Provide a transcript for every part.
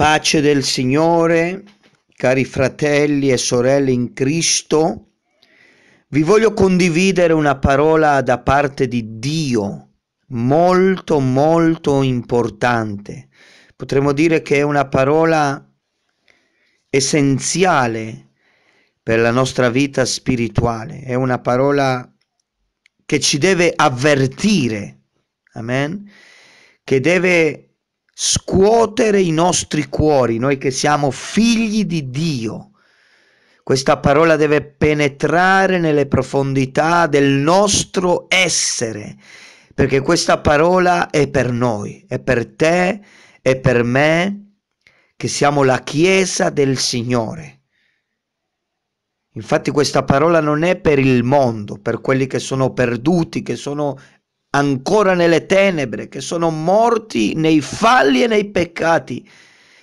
Pace del Signore, cari fratelli e sorelle in Cristo, vi voglio condividere una parola da parte di Dio molto molto importante. Potremmo dire che è una parola essenziale per la nostra vita spirituale, è una parola che ci deve avvertire, amen, che deve scuotere i nostri cuori, noi che siamo figli di Dio. Questa parola deve penetrare nelle profondità del nostro essere, perché questa parola è per noi, è per te, è per me, che siamo la Chiesa del Signore. Infatti questa parola non è per il mondo, per quelli che sono perduti, che sono ancora nelle tenebre, che sono morti nei falli e nei peccati.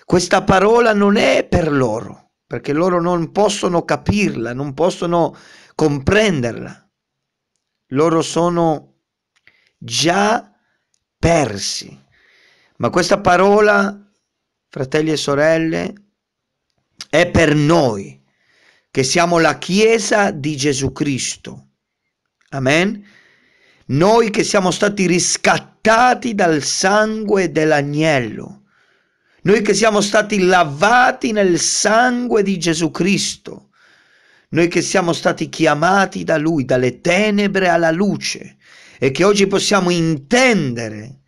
Questa parola non è per loro, perché loro non possono capirla, non possono comprenderla. Loro sono già persi. Ma questa parola, fratelli e sorelle, è per noi, che siamo la Chiesa di Gesù Cristo. Amen noi che siamo stati riscattati dal sangue dell'agnello, noi che siamo stati lavati nel sangue di Gesù Cristo, noi che siamo stati chiamati da Lui dalle tenebre alla luce e che oggi possiamo intendere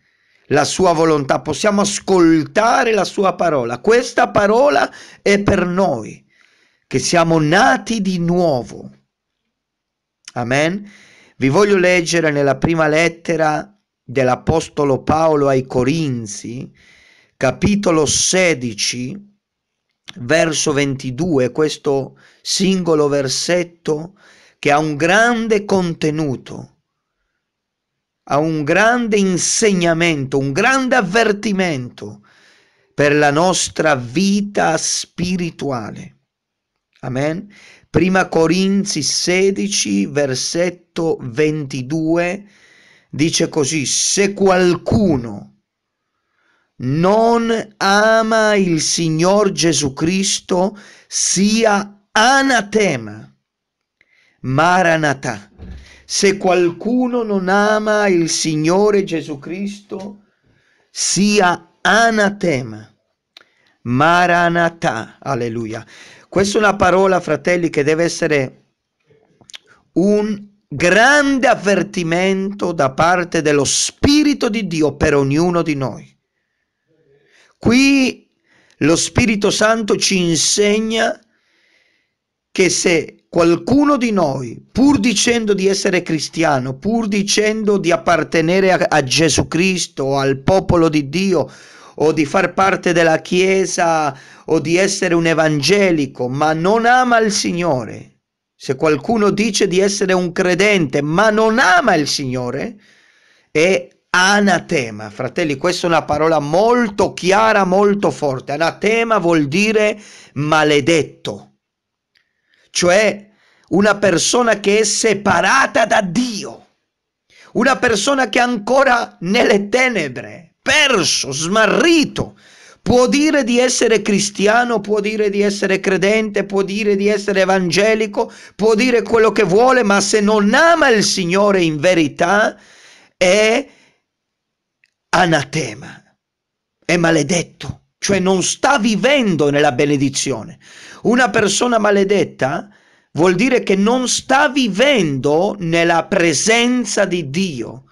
la sua volontà, possiamo ascoltare la sua parola. Questa parola è per noi, che siamo nati di nuovo. Amen. Vi voglio leggere nella prima lettera dell'Apostolo Paolo ai Corinzi, capitolo 16, verso 22, questo singolo versetto che ha un grande contenuto, ha un grande insegnamento, un grande avvertimento per la nostra vita spirituale. Amen. Prima Corinzi 16, versetto 22, dice così, se qualcuno non ama il Signor Gesù Cristo, sia anatema, maranatà. Se qualcuno non ama il Signore Gesù Cristo, sia anatema, maranatà. Alleluia. Questa è una parola, fratelli, che deve essere un grande avvertimento da parte dello Spirito di Dio per ognuno di noi. Qui lo Spirito Santo ci insegna che se qualcuno di noi, pur dicendo di essere cristiano, pur dicendo di appartenere a, a Gesù Cristo, al popolo di Dio, o di far parte della Chiesa o di essere un evangelico, ma non ama il Signore, se qualcuno dice di essere un credente, ma non ama il Signore, è anatema. Fratelli, questa è una parola molto chiara, molto forte. Anatema vuol dire maledetto, cioè una persona che è separata da Dio, una persona che è ancora nelle tenebre disperso, smarrito. Può dire di essere cristiano, può dire di essere credente, può dire di essere evangelico, può dire quello che vuole, ma se non ama il Signore in verità è anatema, è maledetto, cioè non sta vivendo nella benedizione. Una persona maledetta vuol dire che non sta vivendo nella presenza di Dio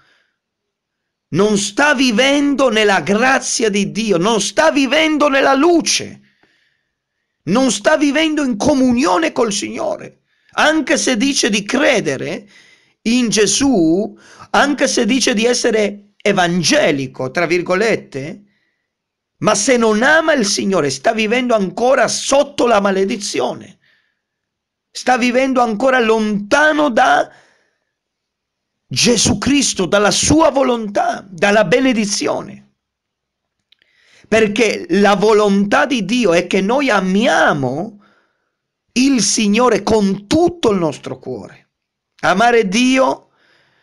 non sta vivendo nella grazia di Dio, non sta vivendo nella luce, non sta vivendo in comunione col Signore. Anche se dice di credere in Gesù, anche se dice di essere evangelico, tra virgolette, ma se non ama il Signore sta vivendo ancora sotto la maledizione, sta vivendo ancora lontano da Gesù Cristo dalla sua volontà, dalla benedizione. Perché la volontà di Dio è che noi amiamo il Signore con tutto il nostro cuore. Amare Dio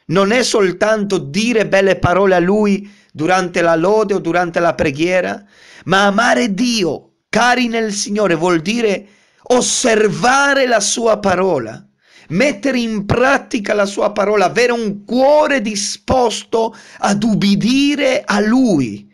non è soltanto dire belle parole a Lui durante la lode o durante la preghiera, ma amare Dio, cari nel Signore, vuol dire osservare la sua parola mettere in pratica la sua parola, avere un cuore disposto ad ubbidire a lui.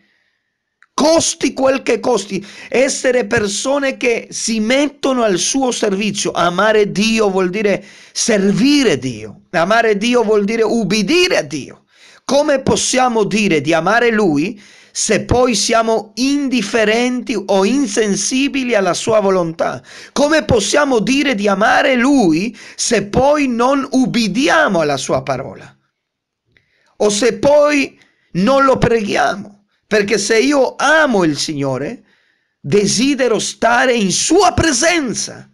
Costi quel che costi, essere persone che si mettono al suo servizio. Amare Dio vuol dire servire Dio, amare Dio vuol dire ubbidire a Dio. Come possiamo dire di amare Lui se poi siamo indifferenti o insensibili alla sua volontà? Come possiamo dire di amare lui se poi non ubbidiamo alla sua parola? O se poi non lo preghiamo? Perché se io amo il Signore, desidero stare in sua presenza,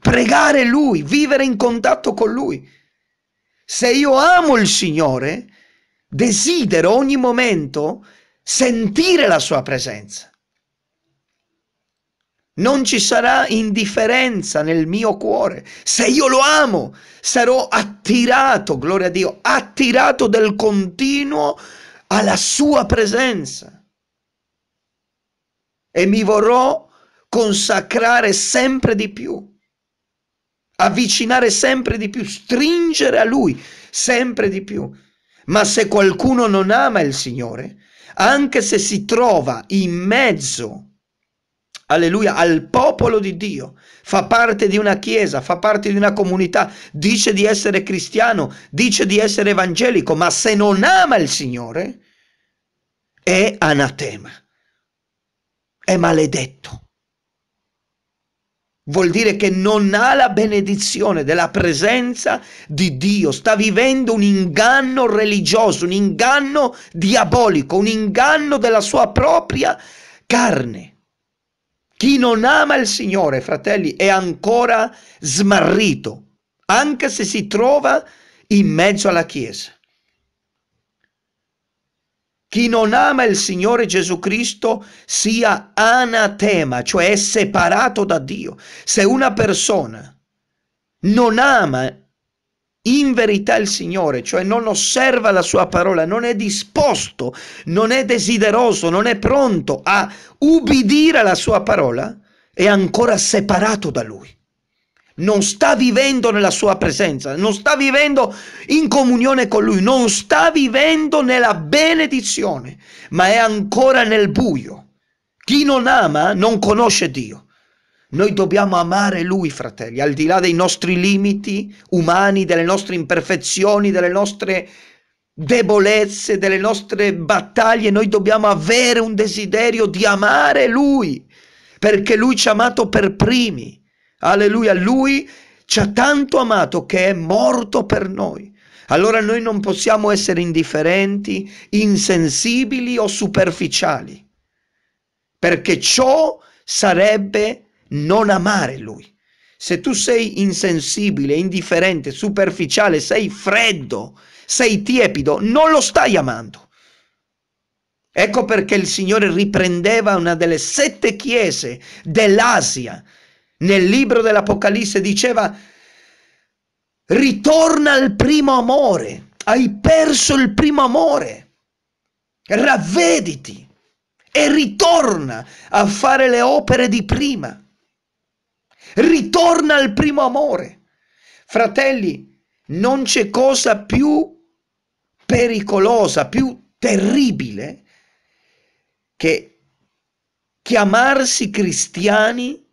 pregare lui, vivere in contatto con lui. Se io amo il Signore, desidero ogni momento sentire la sua presenza. Non ci sarà indifferenza nel mio cuore. Se io lo amo, sarò attirato, gloria a Dio, attirato del continuo alla sua presenza. E mi vorrò consacrare sempre di più, avvicinare sempre di più, stringere a lui sempre di più. Ma se qualcuno non ama il Signore, anche se si trova in mezzo, alleluia, al popolo di Dio, fa parte di una chiesa, fa parte di una comunità, dice di essere cristiano, dice di essere evangelico, ma se non ama il Signore, è anatema, è maledetto. Vuol dire che non ha la benedizione della presenza di Dio, sta vivendo un inganno religioso, un inganno diabolico, un inganno della sua propria carne. Chi non ama il Signore, fratelli, è ancora smarrito, anche se si trova in mezzo alla Chiesa. Chi non ama il Signore Gesù Cristo sia anatema, cioè è separato da Dio. Se una persona non ama in verità il Signore, cioè non osserva la sua parola, non è disposto, non è desideroso, non è pronto a ubbidire alla sua parola, è ancora separato da lui non sta vivendo nella sua presenza, non sta vivendo in comunione con lui, non sta vivendo nella benedizione, ma è ancora nel buio. Chi non ama non conosce Dio. Noi dobbiamo amare Lui, fratelli, al di là dei nostri limiti umani, delle nostre imperfezioni, delle nostre debolezze, delle nostre battaglie. Noi dobbiamo avere un desiderio di amare Lui, perché Lui ci ha amato per primi. Alleluia, lui ci ha tanto amato che è morto per noi. Allora noi non possiamo essere indifferenti, insensibili o superficiali, perché ciò sarebbe non amare lui. Se tu sei insensibile, indifferente, superficiale, sei freddo, sei tiepido, non lo stai amando. Ecco perché il Signore riprendeva una delle sette chiese dell'Asia nel libro dell'Apocalisse diceva ritorna al primo amore, hai perso il primo amore, ravvediti e ritorna a fare le opere di prima, ritorna al primo amore. Fratelli, non c'è cosa più pericolosa, più terribile che chiamarsi cristiani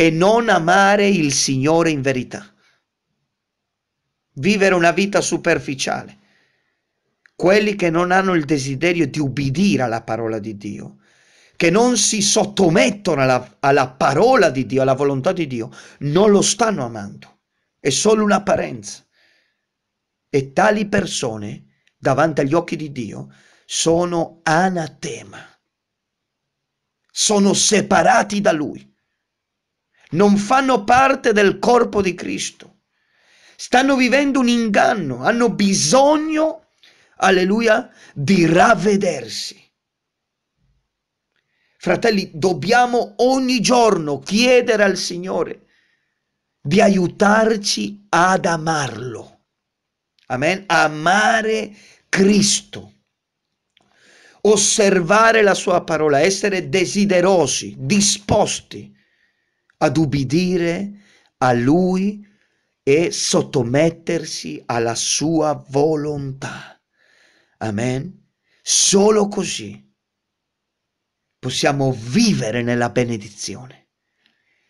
e non amare il Signore in verità. Vivere una vita superficiale. Quelli che non hanno il desiderio di ubbidire alla parola di Dio, che non si sottomettono alla, alla parola di Dio, alla volontà di Dio, non lo stanno amando. È solo un'apparenza. E tali persone, davanti agli occhi di Dio, sono anatema sono separati da lui non fanno parte del corpo di Cristo, stanno vivendo un inganno, hanno bisogno, alleluia, di ravvedersi. Fratelli, dobbiamo ogni giorno chiedere al Signore di aiutarci ad amarlo. Amen. Amare Cristo. Osservare la sua parola, essere desiderosi, disposti ad ubbidire a Lui e sottomettersi alla Sua volontà. Amen. Solo così possiamo vivere nella benedizione,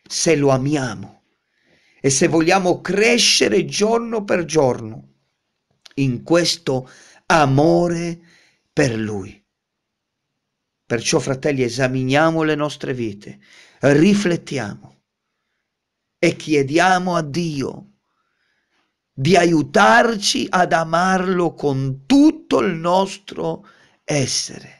se lo amiamo e se vogliamo crescere giorno per giorno in questo amore per Lui. Perciò, fratelli, esaminiamo le nostre vite, riflettiamo e chiediamo a Dio di aiutarci ad amarlo con tutto il nostro essere.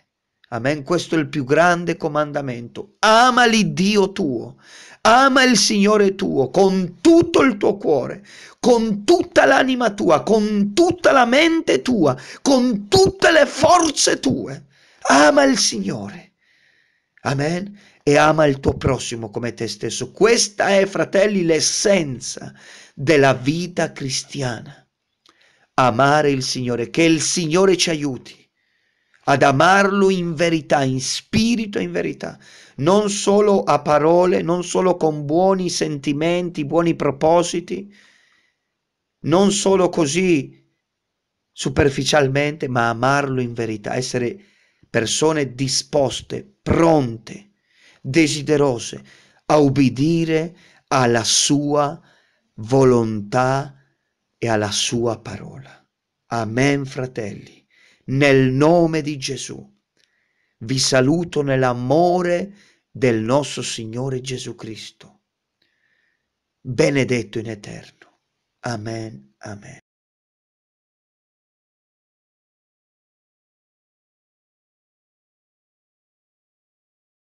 Amen, questo è il più grande comandamento. Amali Dio tuo, ama il Signore tuo con tutto il tuo cuore, con tutta l'anima tua, con tutta la mente tua, con tutte le forze tue. Ama il Signore. Amen e ama il tuo prossimo come te stesso. Questa è, fratelli, l'essenza della vita cristiana. Amare il Signore, che il Signore ci aiuti ad amarlo in verità, in spirito e in verità, non solo a parole, non solo con buoni sentimenti, buoni propositi, non solo così superficialmente, ma amarlo in verità, essere persone disposte, pronte desiderose a ubbidire alla sua volontà e alla sua parola. Amen, fratelli, nel nome di Gesù. Vi saluto nell'amore del nostro Signore Gesù Cristo, benedetto in eterno. Amen, amen.